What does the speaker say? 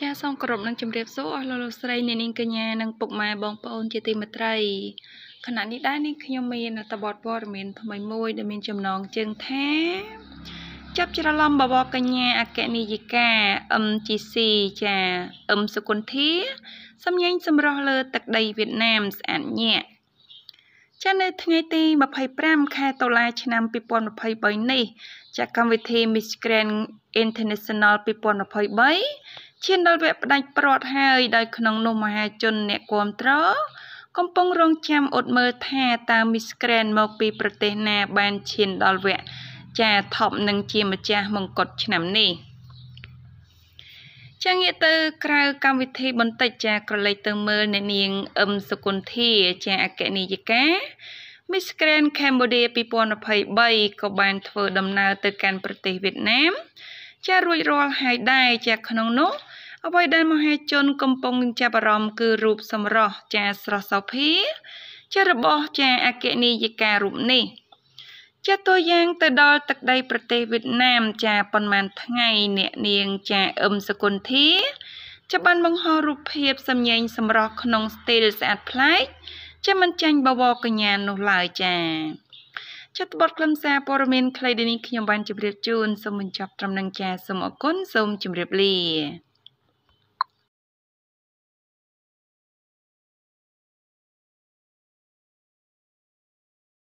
ចាសូមគោរពនឹងជម្រាបសួរអស់លោកលោកស្រីអ្នកនាងកញ្ញានិងពុកម៉ែបងប្អូនជាទីមេត្រីខណៈនេះដែរនាងខ្ញុំមានអត្ថបទព័ត៌មានថ្មីមួយដែលមាន ចំណងជើងថាចាប់ច្រឡំបបកញ្ញាអគ្គនាយិកា MGC ចាអឹមសុគន្ធាសម្ញែងសម្រោះលើ ទឹកដីវៀតណាមស្អាតញាក់ចានៅ ថ្ងៃទី25ខែតុលា ឆ្នាំ2023នេះ ចាកម្មវិធី Miss Grand International 2023ឈានដល់វគ្គផ្ដាច់ព្រាត់ហើយដោយក្នុងនោះមហាជនអ្នកគ្រប់ត្រកំពុងរងចាំអត់មើលថាតើមីសក្រែនមកពីប្រទេសណា បានឈានដល់វគ្គចាថប់នឹងជាម្ចាស់មង្កុដឆ្នាំនេះចាងាកទៅក្រៅកម្មវិធីបន្តិចចាក្រឡេកទៅមើលអ្នកនាងអឹមសុគន្ធាចាអគ្គនាយិកា Miss Grand Cambodia 2023ក៏បាន ធ្វើដំណើរទៅកាន់ប្រទេសវៀតណាមចារួចរាល់ហើយដែរចាក្នុងនោះអ្វីដែលមហាជនកំពុងចាប់អារម្មណ៍គឺរូបសម្រស់ចាស្រស់សោភាជារបស់ចាអគ្គនាយិការូបនេះជាតួយ៉ាងទៅដល់ទឹកដីប្រទេសវៀតណាមចាប៉ុន្មានថ្ងៃអ្នកនាងចាអឹមសគុន្ធាចាប់បានបង្ហោះរូបភាពសម្ញែងសម្រស់ក្នុងស្ទីលស្អាតប្លែកជាមិនចាញ់បវរកញ្ញានោះឡើយចាចាត់បទខ្លឹមសារព័ត៌មានខ្លីនេះខ្ញុំបានជម្រាបជូនសូមបញ្ចប់ត្រឹមនឹងចាសូមអគុណសូមជម្រាបលា